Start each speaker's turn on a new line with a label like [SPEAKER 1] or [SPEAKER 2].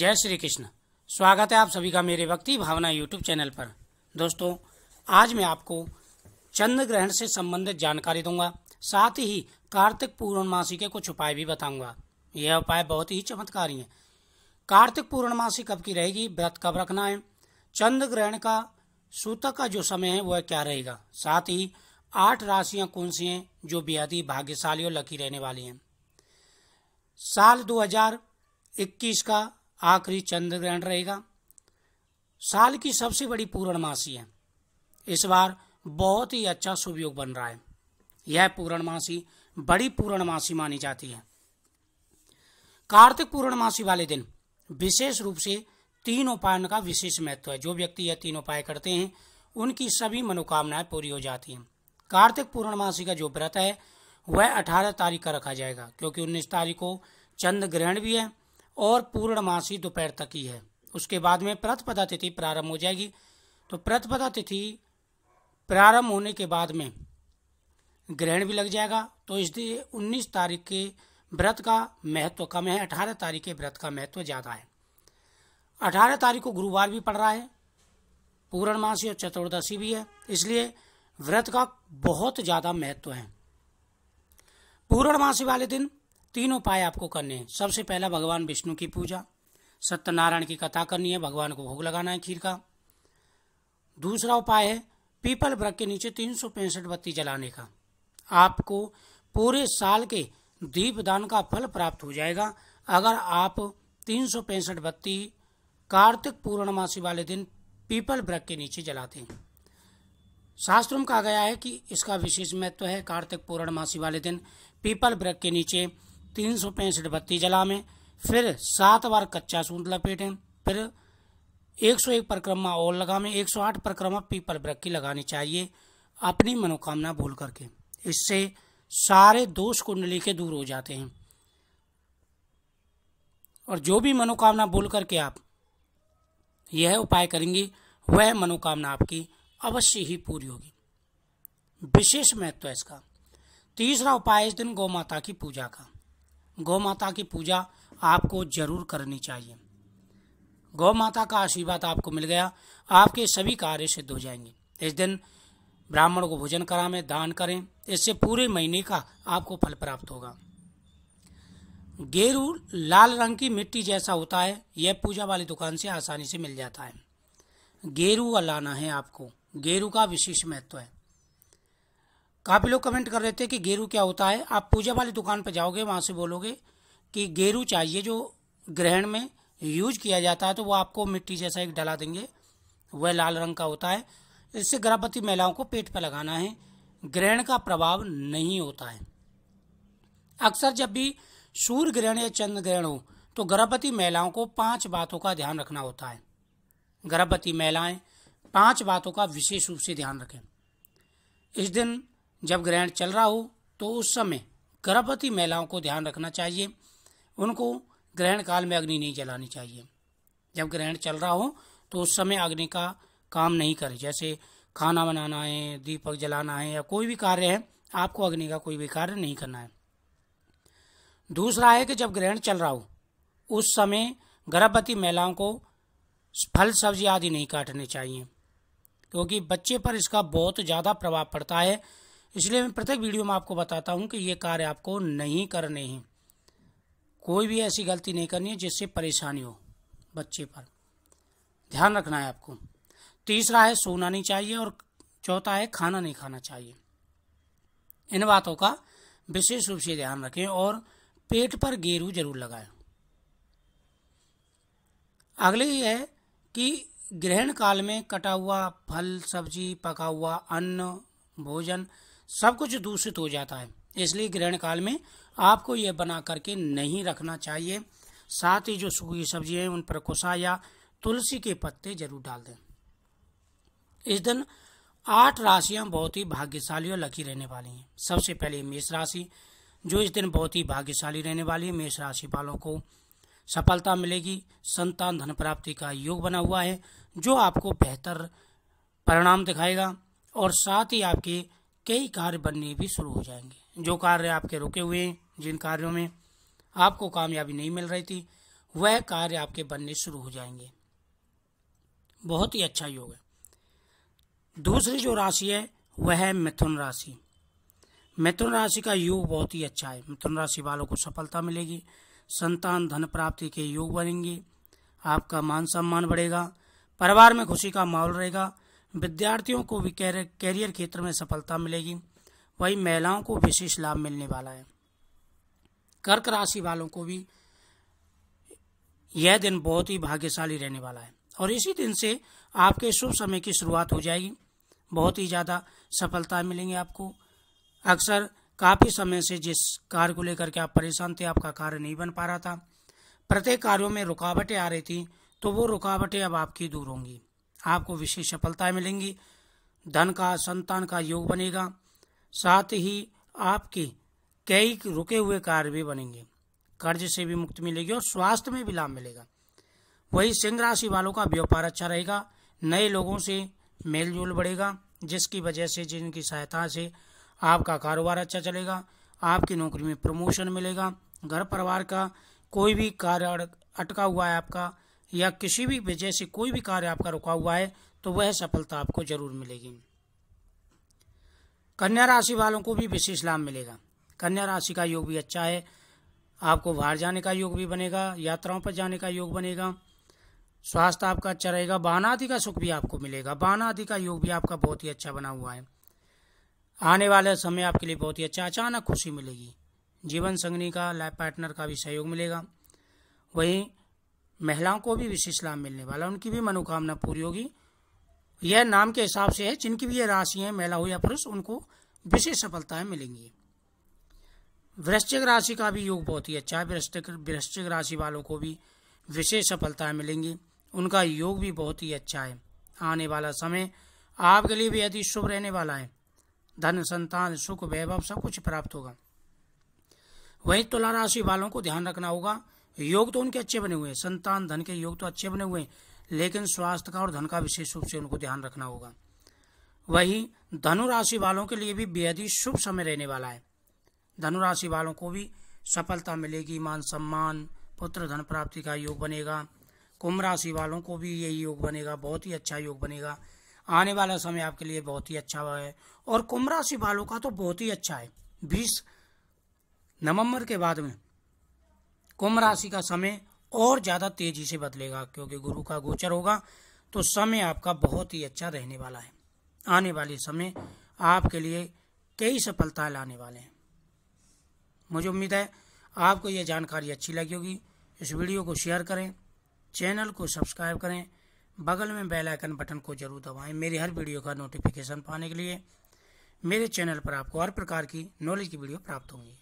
[SPEAKER 1] जय श्री कृष्ण स्वागत है आप सभी का मेरे भक्ति भावना यूट्यूब चैनल पर दोस्तों आज मैं आपको चंद्र ग्रहण से संबंधित जानकारी दूंगा साथ ही कार्तिक पूर्णमासी के कुछ उपाय भी बताऊंगा यह उपाय बहुत ही चमत्कारी है कार्तिक पूर्णमासी कब की रहेगी व्रत कब रखना है चंद्र ग्रहण का सूतक का जो समय है वह क्या रहेगा साथ ही आठ राशियां कौन सी हैं जो बेहद ही भाग्यशाली और लकी रहने वाली हैं साल 2021 का आखिरी चंद्र ग्रहण रहेगा साल की सबसे बड़ी पूर्णमासी है इस बार बहुत ही अच्छा शुभ योग बन रहा है यह पूर्णमासी बड़ी पूर्णमासी मानी जाती है कार्तिक पूर्णमासी वाले दिन विशेष रूप से तीन उपायन का विशेष महत्व है जो व्यक्ति यह तीन उपाय करते हैं उनकी सभी मनोकामनाएं पूरी हो जाती हैं कार्तिक पूर्णमासी का जो व्रत है वह 18 तारीख का रखा जाएगा क्योंकि 19 तारीख को चंद्र ग्रहण भी है और पूर्णमासी दोपहर तक ही है उसके बाद में प्रतिपदा तिथि प्रारंभ हो जाएगी तो प्रतिपदा तिथि प्रारंभ होने के बाद में ग्रहण भी लग जाएगा तो इसलिए उन्नीस तारीख के व्रत का महत्व कम है अठारह तारीख के व्रत का महत्व ज़्यादा है अठारह तारीख को गुरुवार भी पड़ रहा है पूर्णमासी और चतुर्दशी भी है इसलिए व्रत का बहुत ज़्यादा महत्व है पूर्णमासी वाले दिन तीन उपाय आपको करने हैं सबसे पहला भगवान विष्णु की पूजा सत्यनारायण की कथा करनी है भगवान को भोग लगाना है खीर का दूसरा उपाय है पीपल वृक्ष के नीचे तीन सौ पैंसठ बत्ती जलाने का आपको पूरे साल के दीप दान का फल प्राप्त हो जाएगा अगर आप तीन सौ पैंसठ बत्ती कार्तिक पूर्णमासी वाले दिन पीपल वृक्ष के नीचे जलाते हैं शास्त्रों में कहा गया है कि इसका विशेष महत्व है कार्तिक पूर्णमासी वाले दिन पीपल वृक्ष के नीचे तीन सौ पैंसठ बत्ती जला में फिर सात बार कच्चा सूंद लपेटें फिर एक सौ एक परिक्रमा और में एक सौ आठ परिक्रमा पीपल वृक्ष की लगानी चाहिए अपनी मनोकामना भूल करके इससे सारे दोष कुंडली के दूर हो जाते हैं और जो भी मनोकामना भूल करके आप यह उपाय करेंगी वह मनोकामना आपकी अवश्य ही पूरी होगी विशेष महत्व है इसका तीसरा उपाय इस दिन गौ माता की पूजा का गौ माता की पूजा आपको जरूर करनी चाहिए गौ माता का आशीर्वाद आपको मिल गया आपके सभी कार्य सिद्ध हो जाएंगे इस दिन ब्राह्मण को भोजन में दान करें इससे पूरे महीने का आपको फल प्राप्त होगा गेरू लाल रंग की मिट्टी जैसा होता है यह पूजा वाली दुकान से आसानी से मिल जाता है गेरू लाना है आपको गेरू का विशेष महत्व है काफ़ी लोग कमेंट कर रहे थे कि गेरू क्या होता है आप पूजा वाली दुकान पर जाओगे वहाँ से बोलोगे कि गेरू चाहिए जो ग्रहण में यूज किया जाता है तो वो आपको मिट्टी जैसा एक डला देंगे वह लाल रंग का होता है इससे गर्भवती महिलाओं को पेट पर लगाना है ग्रहण का प्रभाव नहीं होता है अक्सर जब भी सूर्य ग्रहण या चंद्र ग्रहण हो तो गर्भवती महिलाओं को पांच बातों का ध्यान रखना होता है गर्भवती महिलाएं पांच बातों का विशेष रूप से ध्यान रखें इस दिन जब ग्रहण चल रहा हो तो उस समय गर्भवती महिलाओं को ध्यान रखना चाहिए उनको ग्रहण काल में अग्नि नहीं जलानी चाहिए जब ग्रहण चल रहा हो तो उस समय अग्नि का काम नहीं करें जैसे खाना बनाना है दीपक जलाना है या कोई भी कार्य है आपको अग्नि का कोई भी कार्य नहीं करना है दूसरा है कि जब ग्रहण चल रहा हो उस समय गर्भवती महिलाओं को फल सब्जी आदि नहीं काटने चाहिए क्योंकि बच्चे पर इसका बहुत ज़्यादा प्रभाव पड़ता है इसलिए मैं प्रत्येक वीडियो में आपको बताता हूं कि ये कार्य आपको नहीं करने हैं कोई भी ऐसी गलती नहीं करनी है जिससे परेशानी हो बच्चे पर ध्यान रखना है आपको तीसरा है सोना नहीं चाहिए और चौथा है खाना नहीं खाना चाहिए इन बातों का विशेष रूप से ध्यान रखें और पेट पर गेरू जरूर लगाएं अगले ये है कि ग्रहण काल में कटा हुआ फल सब्जी पका हुआ अन्न भोजन सब कुछ दूषित हो जाता है इसलिए ग्रहण काल में आपको यह बना करके नहीं रखना चाहिए साथ ही जो सूखी सब्जी है उन पर कुसा या तुलसी के पत्ते जरूर डाल दें इस दिन आठ राशियां बहुत ही भाग्यशाली और लकी रहने वाली हैं सबसे पहले मेष राशि जो इस दिन बहुत ही भाग्यशाली रहने वाली है मेष राशि वालों को सफलता मिलेगी संतान धन प्राप्ति का योग बना हुआ है जो आपको बेहतर परिणाम दिखाएगा और साथ ही आपके कई कार्य बनने भी शुरू हो जाएंगे जो कार्य आपके रुके हुए हैं जिन कार्यों में आपको कामयाबी नहीं मिल रही थी वह कार्य आपके बनने शुरू हो जाएंगे बहुत ही अच्छा योग है दूसरी जो राशि है वह है मिथुन राशि मिथुन राशि का योग बहुत ही अच्छा है मिथुन राशि वालों को सफलता मिलेगी संतान धन प्राप्ति के योग बनेंगे आपका मान सम्मान बढ़ेगा परिवार में खुशी का माहौल रहेगा विद्यार्थियों को भी कैरियर क्षेत्र में सफलता मिलेगी वही महिलाओं को विशेष लाभ मिलने वाला है कर्क राशि वालों को भी यह दिन बहुत ही भाग्यशाली रहने वाला है और इसी दिन से आपके शुभ समय की शुरुआत हो जाएगी बहुत ही ज़्यादा सफलता मिलेंगी आपको अक्सर काफ़ी समय से जिस कार्य को लेकर के आप परेशान थे आपका कार्य नहीं बन पा रहा था प्रत्येक कार्यों में रुकावटें आ रही थी तो वो रुकावटें अब आपकी दूर होंगी आपको विशेष सफलताएं मिलेंगी धन का संतान का योग बनेगा साथ ही आपके कई रुके हुए कार्य भी बनेंगे कर्ज से भी मुक्ति मिलेगी और स्वास्थ्य में भी लाभ मिलेगा वही सिंह राशि वालों का व्यापार अच्छा रहेगा नए लोगों से मेलजोल बढ़ेगा जिसकी वजह से जिनकी सहायता से आपका कारोबार अच्छा चलेगा आपकी नौकरी में प्रमोशन मिलेगा घर परिवार का कोई भी कार्य अटका हुआ है आपका या किसी भी वजह से कोई भी कार्य आपका रुका हुआ है तो वह सफलता आपको जरूर मिलेगी कन्या राशि वालों को भी विशेष लाभ मिलेगा कन्या राशि का योग भी अच्छा है आपको बाहर जाने का योग भी बनेगा यात्राओं पर जाने का योग बनेगा स्वास्थ्य आपका अच्छा रहेगा वाहन आदि का सुख भी आपको मिलेगा वाहन आदि का योग भी आपका बहुत ही अच्छा बना हुआ है आने वाले समय आपके लिए बहुत ही अच्छा अचानक खुशी मिलेगी जीवन संगनी का लाइफ पार्टनर का भी सहयोग मिलेगा वहीं महिलाओं को भी विशेष लाभ मिलने वाला उनकी भी मनोकामना पूरी होगी यह नाम के हिसाब से है जिनकी भी यह राशि है महिला हो या पुरुष उनको विशेष सफलताएं मिलेंगी वृश्चिक राशि का भी योग बहुत ही अच्छा है वृश्चिक राशि वालों को भी विशेष सफलताएं मिलेंगी उनका योग भी बहुत ही अच्छा है आने वाला समय आपके लिए भी अति शुभ रहने वाला है धन संतान सुख वैभव सब कुछ प्राप्त होगा वहीं तुला राशि वालों को ध्यान रखना होगा योग तो उनके अच्छे बने हुए हैं संतान धन के योग तो अच्छे बने हुए हैं लेकिन स्वास्थ्य का और धन का विशेष रूप से उनको ध्यान रखना होगा वही धनु राशि वालों के लिए भी बेहद ही शुभ समय रहने वाला है धनु राशि वालों को भी सफलता मिलेगी मान सम्मान पुत्र धन प्राप्ति का योग बनेगा कुंभ राशि वालों को भी यही योग बनेगा बहुत ही अच्छा योग बनेगा आने वाला समय आपके लिए बहुत ही अच्छा है और कुंभ राशि वालों का तो बहुत ही अच्छा है बीस नवंबर के बाद में कुंभ राशि का समय और ज़्यादा तेजी से बदलेगा क्योंकि गुरु का गोचर होगा तो समय आपका बहुत ही अच्छा रहने वाला है आने वाले समय आपके लिए कई सफलताएं लाने वाले हैं मुझे उम्मीद है आपको यह जानकारी अच्छी लगी होगी इस वीडियो को शेयर करें चैनल को सब्सक्राइब करें बगल में बेल आइकन बटन को जरूर दबाएं मेरी हर वीडियो का नोटिफिकेशन पाने के लिए मेरे चैनल पर आपको हर प्रकार की नॉलेज की वीडियो प्राप्त होंगी